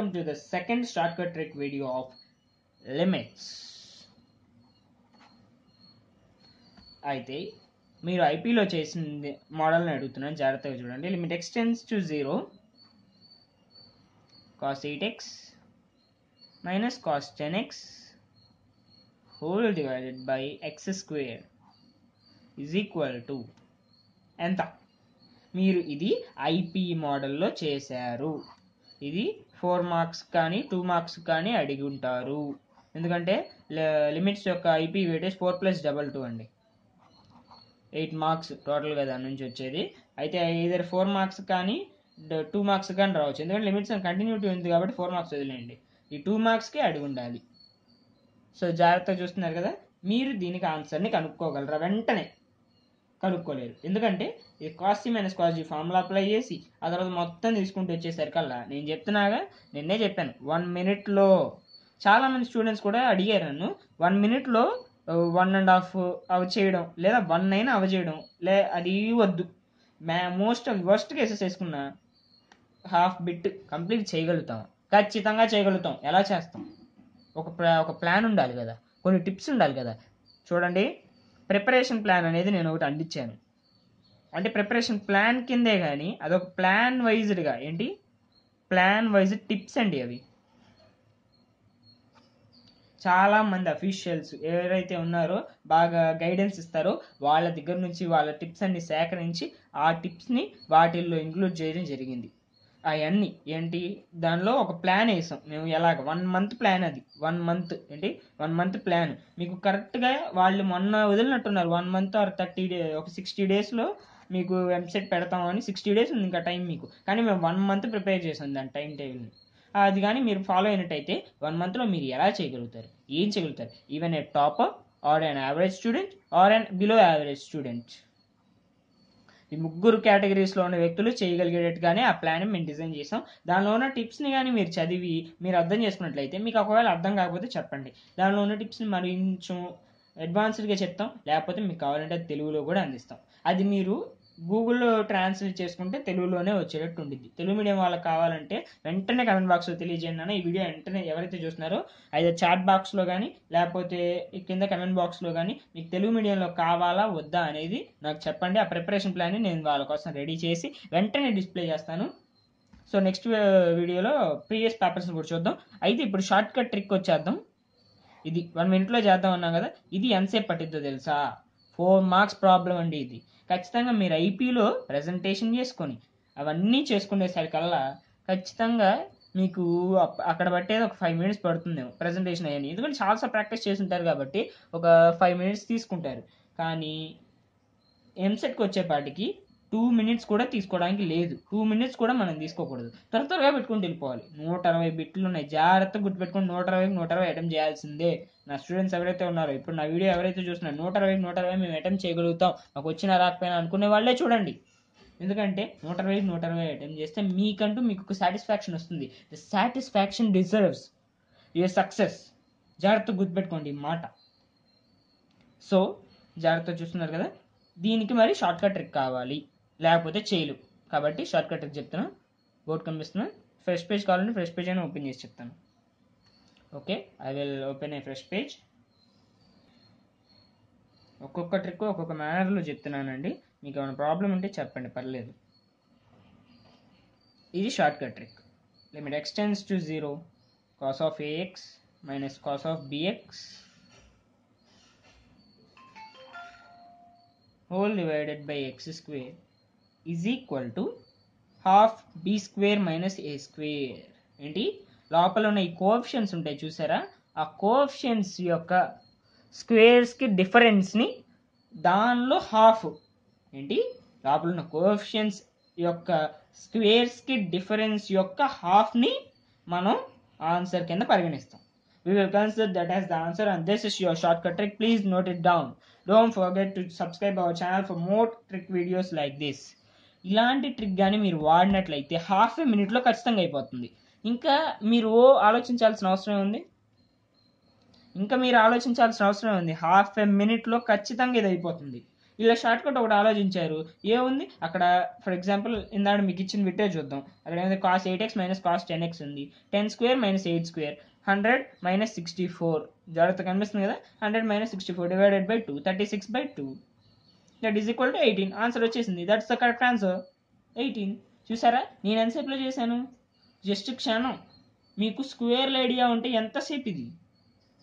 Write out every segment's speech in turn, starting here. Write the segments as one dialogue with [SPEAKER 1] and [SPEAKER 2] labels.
[SPEAKER 1] welcome to the second shortcut trick video of limits అయితే మీరు ఐపీలో చేసిన మోడల్ని అడుగుతున్నాను జాగ్రత్తగా చూడండి limit x tends to zero cos eight x minus cos ten x whole divided by x square is equal to ఎంత మీరు ఇది ఐపీ మోడల్లో చేశారు ఇది ఫోర్ మార్క్స్ కానీ టూ మార్క్స్ కానీ అడిగి ఉంటారు ఎందుకంటే లిమిట్స్ యొక్క IP weightage four plus double two అండి ఎయిట్ మార్క్స్ టోటల్గా దాని నుంచి వచ్చేది అయితే ఇద్దరు ఫోర్ మార్క్స్ కానీ టూ మార్క్స్ కానీ రావచ్చు ఎందుకంటే లిమిట్స్ కంటిన్యూటీ ఉంది కాబట్టి ఫోర్ మార్క్స్ వదిలేయండి ఈ టూ మార్క్స్కి అడిగి ఉండాలి సో జాగ్రత్తగా చూస్తున్నారు కదా మీరు దీనికి ఆన్సర్ని కనుక్కోగలరా వెంటనే కనుక్కోలేరు ఎందుకంటే ఈ cos C minus cos G formula apply చేసి ఆ తర్వాత మొత్తం తీసుకుంటూ వచ్చేసరికల్లా నేను చెప్తున్నాగా నిన్నే చెప్పాను వన్ మినిట్లో చాలామంది స్టూడెంట్స్ కూడా అడిగారు నన్ను వన్ మినిట్లో వన్ అండ్ హాఫ్ అవ చేయడం లేదా వన్ అయినా అవ చేయడం లే అది వద్దు may most of worst cases వేసుకున్న హాఫ్ బిట్ కంప్లీట్ చేయగలుగుతాం ఖచ్చితంగా చేయగలుగుతాం ఎలా చేస్తాం ఒక ఒక ప్లాన్ ఉండాలి కదా కొన్ని టిప్స్ ఉండాలి కదా చూడండి ప్రిపరేషన్ ప్లాన్ అనేది నేను ఒకటి అందించాను అంటే ప్రిపరేషన్ ప్లాన్ కిందే కానీ అదొక ప్లాన్ వైజ్డ్గా ఏంటి ప్లాన్ వైజ్ టిప్స్ అండి అవి చాలామంది అఫీషియల్స్ ఎవరైతే ఉన్నారో బాగా గైడెన్స్ ఇస్తారో వాళ్ళ దగ్గర నుంచి వాళ్ళ టిప్స్ అన్ని సేకరించి ఆ టిప్స్ని వాటిల్లో ఇంక్లూడ్ చేయడం జరిగింది అవన్నీ ఏంటి దానిలో ఒక ప్లాన్ వేసాం మేము ఎలాగ వన్ మంత్ ప్లాన్ అది వన్ మంత్ ఏంటి వన్ మంత్ ప్లాన్ మీకు కరెక్ట్గా వాళ్ళు మొన్న వదిలినట్టున్నారు one month or thirty day ఒక సిక్స్టీ డేస్లో మీకు వెబ్సైట్ పెడతామని సిక్స్టీ డేస్ ఉంది ఇంకా టైం మీకు కానీ మేము వన్ మంత్ ప్రిపేర్ చేసాం దాని టైం టేబుల్ని అది కానీ మీరు ఫాలో అయినట్టయితే వన్ మంత్లో మీరు ఎలా చేయగలుగుతారు ఏం చేయగలుగుతారు even a topper or an average student or an below average student ఈ ముగ్గురు కేటగిరీస్లో ఉన్న వ్యక్తులు చేయగలిగేటట్టుగానే ఆ ప్లాన్ మేము డిజైన్ చేసాం దానిలో ఉన్న టిప్స్ని కానీ మీరు చదివి మీరు అర్థం చేసుకున్నట్లయితే మీకు ఒకవేళ అర్థం కాకపోతే చెప్పండి దానిలో ఉన్న టిప్స్ని మరించు అడ్వాన్స్డ్గా చెప్తాం లేకపోతే మీకు కావాలంటే తెలుగులో కూడా అందిస్తాం అది మీరు గూగుల్లో ట్రాన్స్లేట్ చేసుకుంటే తెలుగులోనే వచ్చేటట్టు ఉండిద్ది తెలుగు మీడియం వాళ్ళకి కావాలంటే వెంటనే కమెంట్ బాక్స్లో తెలియజేయండి అన్న ఈ వీడియో వెంటనే ఎవరైతే చూస్తున్నారో అయితే చాట్ బాక్స్లో కానీ లేకపోతే కింద కమెంట్ బాక్స్లో కానీ మీకు తెలుగు మీడియంలో కావాలా వద్దా అనేది నాకు చెప్పండి ఆ ప్రిపరేషన్ ప్లాన్ని నేను వాళ్ళ కోసం రెడీ చేసి వెంటనే డిస్ప్లే చేస్తాను సో నెక్స్ట్ uh, వీడియోలో ప్రీవియస్ పేపర్స్ని కూడా చూద్దాం అయితే ఇప్పుడు షార్ట్ కట్ ట్రిక్ వచ్చేద్దాం ఇది వన్ మినిట్లో చేద్దాం అన్నాం కదా ఇది ఎంతసేపు పట్టిద్దో తెలుసా ఫోర్ మార్క్స్ ప్రాబ్లం అండి ఇది ఖచ్చితంగా మీరు ఐపీలో ప్రజెంటేషన్ చేసుకొని అవన్నీ చేసుకునేసరికల్లా ఖచ్చితంగా మీకు అక్కడ పట్టేది ఒక ఫైవ్ మినిట్స్ పడుతుంది ప్రజెంటేషన్ అయ్యని ఎందుకంటే చాలాసార్లు ప్రాక్టీస్ చేస్తుంటారు కాబట్టి ఒక ఫైవ్ మినిట్స్ తీసుకుంటారు కానీ ఎంసెట్కి వచ్చేపాటికి టూ మినిట్స్ కూడా తీసుకోవడానికి లేదు టూ మినిట్స్ కూడా మనం తీసుకోకూడదు త్వర త్వరగా పెట్టుకుని వెళ్ళిపోవాలి నూట అరవై బిట్లు ఉన్నాయి జాగ్రత్తగా గుర్తుపెట్టుకుని నూట అరవై నూట అరవై అటెంప్ట్ చేయాల్సిందే నా స్టూడెంట్స్ ఎవరైతే ఉన్నారో ఇప్పుడు నా వీడియో ఎవరైతే చూస్తున్నారు నూట అరవై నూట అరవై మేము అటెంప్ట్ చేయగలుగుతాం మాకు వచ్చిన రాకపోయినా అనుకునే వాళ్ళే చూడండి ఎందుకంటే నూట అరవై నూట అరవై అటెంప్ట్ చేస్తే మీకంటూ మీకు ఒక సాటిస్ఫాక్షన్ వస్తుంది the satisfaction deserves your success జాగ్రత్త గుర్తుపెట్టుకోండి మాట సో జాగ్రత్త చూస్తున్నారు కదా దీనికి మరి షార్ట్కట్ ట్రిక్ కావాలి లేకపోతే చేయలు కాబట్టి షార్ట్ కట్ చెప్తాను బోర్డు కనిపిస్తున్నాను ఫ్రెష్ పేజ్ కావాలంటే ఫ్రెష్ పేజ్ అని ఓపెన్ చేసి చెప్తాను okay I will open a fresh page ఒక్కొక్క ట్రిక్ ఒక్కొక్క మేనర్లో చెప్తున్నానండి మీకు ఏమైనా ప్రాబ్లం ఉంటే చెప్పండి పర్లేదు ఇది short cut trick limit x tends to zero cos of a x minus cos of b x whole divided by x square is equal to half b square minus a square ఏంటి లోపల ఉన్న ఈ కోఆప్షన్స్ ఉంటాయి చూసారా ఆ కోఆప్షన్స్ యొక్క స్క్వేర్స్కి డిఫరెన్స్ని దానిలో హాఫ్ ఏంటి లోపల ఉన్న కోఆప్షన్స్ యొక్క స్క్వేర్స్కి డిఫరెన్స్ యొక్క హాఫ్ని మనం ఆన్సర్ కింద పరిగణిస్తాం we will consider that as the answer and this is your short cut trick please note it down don't forget to subscribe our channel for more trick videos like this ఇలాంటి trick కానీ మీరు వాడినట్లయితే half ఏ మినిట్లో ఖచ్చితంగా అయిపోతుంది ఇంకా మీరు ఆలోచించాల్సిన అవసరం ఉంది ఇంకా మీరు ఆలోచించాల్సిన అవసరం ఉంది హాఫ్ ఏ మినిట్లో ఖచ్చితంగా ఇది అయిపోతుంది ఇలా షార్ట్ కట్ ఒకటి ఆలోచించారు ఏముంది అక్కడ ఫర్ ఎగ్జాంపుల్ ఇందాక మీకు ఇచ్చిన విట్టే చూద్దాం అక్కడ ఏమైంది cos eight x minus cos ten x ఉంది ten square minus eight square hundred minus sixty four జాగ్రత్త కనిపిస్తుంది కదా hundred minus sixty four divided by two thirty six by two that is equal to eighteen answer వచ్చేసింది that's the correct answer eighteen చూసారా నేను ఎంతసేపులో చేశాను just క్షణం మీకు స్క్వేర్ల idea ఉంటే ఎంతసేపు ఇది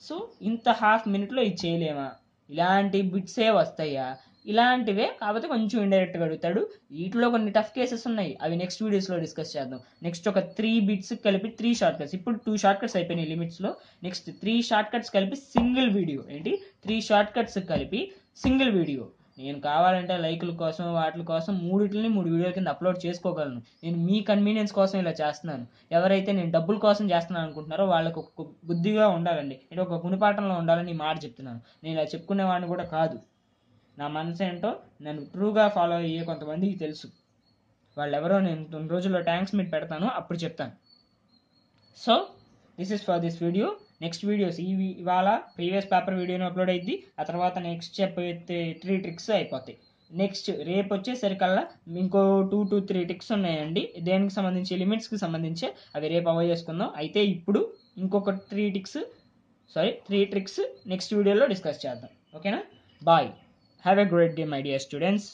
[SPEAKER 1] సో ఇంత హాఫ్ మినిట్లో ఇది చేయలేమా ఇలాంటి బిట్సే వస్తాయా ఇలాంటివే కాకపోతే కొంచెం ఇండైరెక్ట్గా అడుగుతాడు వీటిలో కొన్ని టఫ్ కేసెస్ ఉన్నాయి అవి నెక్స్ట్ వీడియోస్లో డిస్కస్ చేద్దాం నెక్స్ట్ ఒక త్రీ బిట్స్ కలిపి త్రీ షార్ట్ కట్స్ ఇప్పుడు టూ షార్ట్ కట్స్ అయిపోయినాయి లిమిట్స్లో నెక్స్ట్ త్రీ షార్ట్ కట్స్ కలిపి సింగిల్ వీడియో ఏంటి త్రీ షార్ట్ కట్స్ కలిపి సింగిల్ వీడియో నేను కావాలంటే లైకుల కోసం వాటి కోసం మూడిట్లని మూడు వీడియోల కింద అప్లోడ్ చేసుకోగలను నేను మీ కన్వీనియన్స్ కోసం ఇలా చేస్తున్నాను ఎవరైతే నేను డబ్బుల కోసం చేస్తున్నాను అనుకుంటున్నారో వాళ్ళకు ఒక బుద్ధిగా ఉండాలండి నేను ఒక గుణపాఠంలో ఉండాలని మాట చెప్తున్నాను నేను ఇలా చెప్పుకునేవాడిని కూడా కాదు నా మనసు ఏంటో నన్ను ట్రూగా ఫాలో అయ్యే కొంతమందికి తెలుసు వాళ్ళు ఎవరో నేను తొమ్మిది రోజుల్లో ట్యాంక్స్ మీరు పెడతాను అప్పుడు చెప్తాను so this is for this video next videos ఈ ఇవాళ ప్రీవియస్ పేపర్ వీడియోని అప్లోడ్ అయింది ఆ తర్వాత నెక్స్ట్ చెప్పే త్రీ ట్రిక్స్ అయిపోతాయి నెక్స్ట్ రేపు వచ్చేసరికల్లా ఇంకో టూ టు త్రీ టిక్స్ ఉన్నాయండి దేనికి సంబంధించి లిమిట్స్కి సంబంధించి అవి రేపు అవాయిడ్ చేసుకుందాం అయితే ఇప్పుడు ఇంకొక three ticks sorry three tricks next వీడియోలో డిస్కస్ చేద్దాం ఓకేనా bye have a great day my dear students